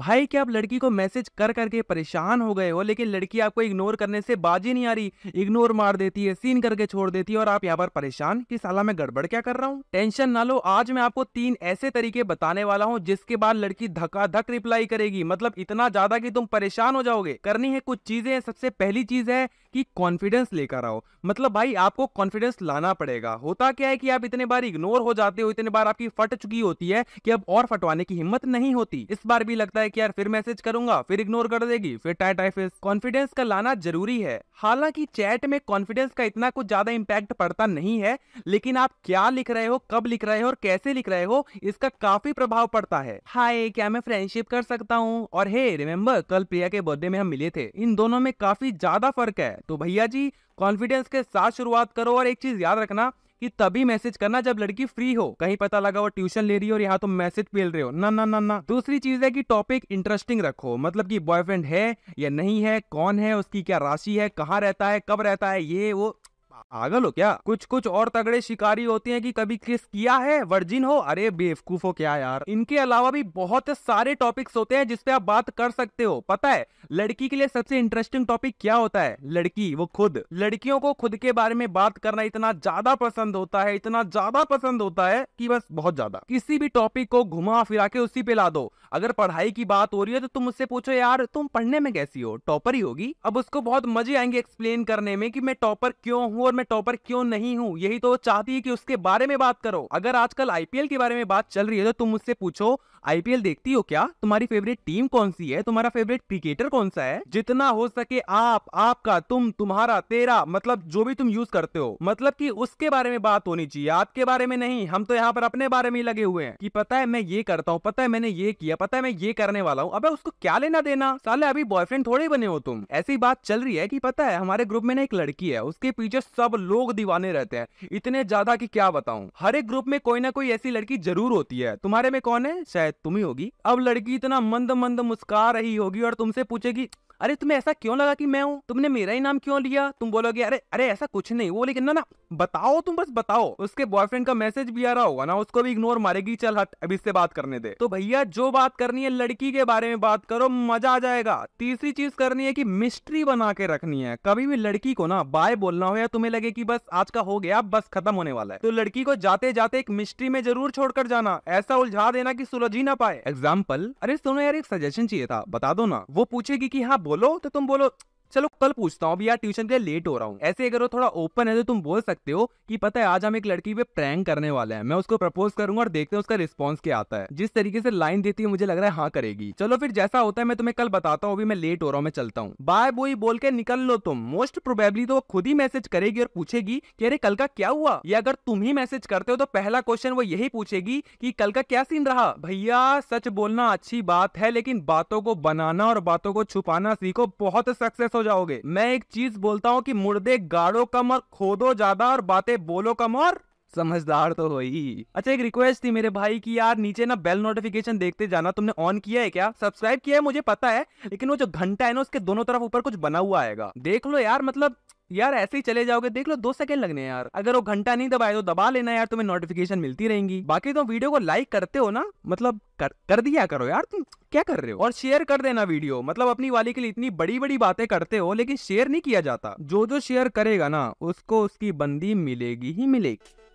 भाई क्या आप लड़की को मैसेज कर करके परेशान हो गए हो लेकिन लड़की आपको इग्नोर करने से बाजी नहीं आ रही इग्नोर मार देती है सीन करके छोड़ देती है और आप यहाँ पर परेशान कि साला मैं गड़बड़ क्या कर रहा हूँ टेंशन ना लो आज मैं आपको तीन ऐसे तरीके बताने वाला हूँ जिसके बाद लड़की धक रिप्लाई करेगी मतलब इतना ज्यादा की तुम परेशान हो जाओगे करनी है कुछ चीजें सबसे पहली चीज है कि कॉन्फिडेंस लेकर आओ मतलब भाई आपको कॉन्फिडेंस लाना पड़ेगा होता क्या है कि आप इतने बार इग्नोर हो जाते हो इतने बार आपकी फट चुकी होती है कि अब और फटवाने की हिम्मत नहीं होती इस बार भी लगता है है कि यार फिर मैसेज करूंगा फिर इग्नोर कर देगी फिर टाइट टाइफिस कॉन्फिडेंस का लाना जरूरी है हालांकि चैट में कॉन्फिडेंस का इतना कुछ ज्यादा इम्पैक्ट पड़ता नहीं है लेकिन आप क्या लिख रहे हो कब लिख रहे हो और कैसे लिख रहे हो इसका काफी प्रभाव पड़ता है हाय क्या मैं फ्रेंडशिप कर सकता हूँ और हे रिमेम्बर कल प्रिया के बर्थडे में हम मिले थे इन दोनों में काफी ज्यादा फर्क है तो भैया जी कॉन्फिडेंस के साथ शुरुआत करो और एक चीज याद रखना कि तभी मैसेज करना जब लड़की फ्री हो कहीं पता लगा वो ट्यूशन ले रही हो और यहाँ तुम तो मैसेज पेल रहे हो ना ना ना ना दूसरी चीज है कि टॉपिक इंटरेस्टिंग रखो मतलब कि बॉयफ्रेंड है या नहीं है कौन है उसकी क्या राशि है कहाँ रहता है कब रहता है ये वो पागल हो क्या कुछ कुछ और तगड़े शिकारी होते हैं कि कभी किस किया है वर्जिन हो अरे बेवकूफ हो क्या यार इनके अलावा भी बहुत सारे टॉपिक्स होते हैं जिसपे आप बात कर सकते हो पता है लड़की के लिए सबसे इंटरेस्टिंग टॉपिक क्या होता है लड़की वो खुद लड़कियों को खुद के बारे में बात करना इतना ज्यादा पसंद होता है इतना ज्यादा पसंद होता है की बस बहुत ज्यादा किसी भी टॉपिक को घुमा फिरा के उसी पे ला दो अगर पढ़ाई की बात हो रही है तो तुम उससे पूछो यार तुम पढ़ने में कैसी हो टॉपर ही होगी अब उसको बहुत मजे आएंगे एक्सप्लेन करने में की मैं टॉपर क्यों हूँ और मैं टॉपर क्यों नहीं हूँ यही तो चाहती है कि उसके बारे में बात करो अगर आजकल आईपीएल के बारे में बात चल रही है तो तुम मुझसे पूछो आईपीएल देखती हो क्या तुम्हारी फेवरेट टीम कौन सी है तुम्हारा फेवरेट क्रिकेटर कौन सा है जितना हो सके आप आपका तुम तुम्हारा तेरा मतलब जो भी तुम यूज करते हो मतलब की उसके बारे में बात होनी चाहिए आपके बारे में नहीं हम तो यहाँ पर अपने बारे में ही लगे हुए हैं की पता है मैं ये करता हूँ पता है मैंने ये किया पता है मैं ये करने वाला हूँ अब उसको क्या लेना देना साले अभी बॉयफ्रेंड थोड़े बने हो तुम ऐसी बात चल रही है की पता है हमारे ग्रुप में ना एक लड़की है उसके पीछे सब लोग दीवाने रहते हैं इतने ज्यादा की क्या बताऊँ हर एक ग्रुप में कोई ना कोई ऐसी लड़की जरूर होती है तुम्हारे में कौन है शायद तुम ही होगी अब लड़की इतना मंद मंद मुस्का रही होगी और तुमसे पूछेगी अरे तुम्हें ऐसा क्यों लगा कि मैं हूँ तुमने मेरा ही नाम क्यों लिया तुम बोलोगे अरे अरे ऐसा कुछ नहीं वो लेकिन ना ना बताओ तुम बस बताओ उसके बॉयफ्रेंड का मैसेज भी आ रहा होगा ना उसको भी इग्नोर मारेगी चल हट अभी इससे बात करने दे तो भैया जो बात करनी है लड़की के बारे में बात करो मजा आ जाएगा तीसरी चीज करनी है की मिस्ट्री बना के रखनी है कभी भी लड़की को ना बाय बोलना हो या तुम्हें लगे की बस आज का हो गया बस खत्म होने वाला है तो लड़की को जाते जाते एक मिस्ट्री में जरूर छोड़कर जाना ऐसा उलझा देना की सुलझ ही ना पाए एग्जाम्पल अरे सुनो यार एक सजेशन चाहिए था बता दो ना वो पूछेगी की हाँ बोलो तो तुम बोलो चलो कल पूछता हूँ यार ट्यूशन के लिए लेट हो रहा हूँ ऐसे अगर वो थोड़ा ओपन है तो तुम बोल सकते हो कि पता है आज हम एक लड़की पे प्रैंक करने वाले हैं मैं उसको प्रपोज करूंगा और देखते हैं उसका रिस्पॉन्स क्या आता है जिस तरीके से लाइन देती है मुझे लग रहा है हाँ करेगी चलो फिर जैसा होता है मैं तुम्हें कल बताता हूँ अभी मैं लेट हो रहा हूँ मैं चलता हूँ बाय बो बोल के निकल लो तुम मोस्ट प्रोबेबली तो वो खुद ही मैसेज करेगी और पूछेगी कि अरे कल का क्या हुआ या अगर तुम ही मैसेज करते हो तो पहला क्वेश्चन वो यही पूछेगी की कल का क्या सीन रहा भैया सच बोलना अच्छी बात है लेकिन बातों को बनाना और बातों को छुपाना सीखो बहुत सक्सेस हो जाओगे मैं एक चीज बोलता हूँ कि मुर्दे गाड़ो कम और खोदो ज्यादा और बातें बोलो कम और समझदार तो हो ही अच्छा एक रिक्वेस्ट थी मेरे भाई की यार नीचे ना बेल नोटिफिकेशन देखते जाना तुमने ऑन किया है क्या सब्सक्राइब किया है मुझे पता है लेकिन वो जो घंटा है ना उसके दोनों तरफ ऊपर कुछ बना हुआ आएगा देख लो यार मतलब यार ऐसे ही चले जाओगे देख लो दो सेकंड लगने यार अगर वो घंटा नहीं दबाए तो दबा लेना यार तुम्हें नोटिफिकेशन मिलती रहेंगी बाकी तुम तो वीडियो को लाइक करते हो ना मतलब कर, कर दिया करो यार तुम क्या कर रहे हो और शेयर कर देना वीडियो मतलब अपनी वाली के लिए इतनी बड़ी बड़ी बातें करते हो लेकिन शेयर नहीं किया जाता जो जो शेयर करेगा ना उसको उसकी बंदी मिलेगी ही मिलेगी